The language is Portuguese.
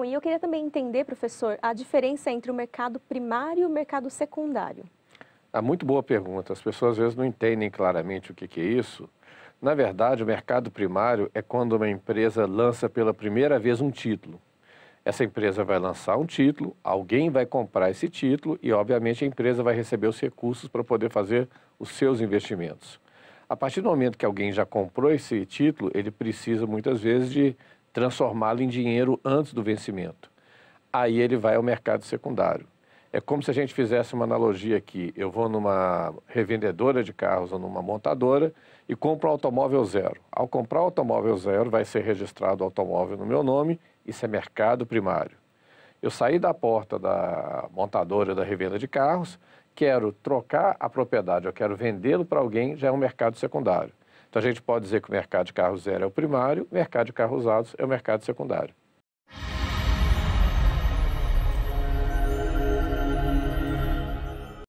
Bom, e eu queria também entender, professor, a diferença entre o mercado primário e o mercado secundário. É muito boa pergunta. As pessoas às vezes não entendem claramente o que é isso. Na verdade, o mercado primário é quando uma empresa lança pela primeira vez um título. Essa empresa vai lançar um título, alguém vai comprar esse título e, obviamente, a empresa vai receber os recursos para poder fazer os seus investimentos. A partir do momento que alguém já comprou esse título, ele precisa muitas vezes de transformá-lo em dinheiro antes do vencimento. Aí ele vai ao mercado secundário. É como se a gente fizesse uma analogia aqui. Eu vou numa revendedora de carros ou numa montadora e compro um automóvel zero. Ao comprar o um automóvel zero, vai ser registrado o automóvel no meu nome, isso é mercado primário. Eu saí da porta da montadora da revenda de carros, quero trocar a propriedade, eu quero vendê-lo para alguém, já é um mercado secundário. Então a gente pode dizer que o mercado de carros zero é o primário, o mercado de carros usados é o mercado secundário.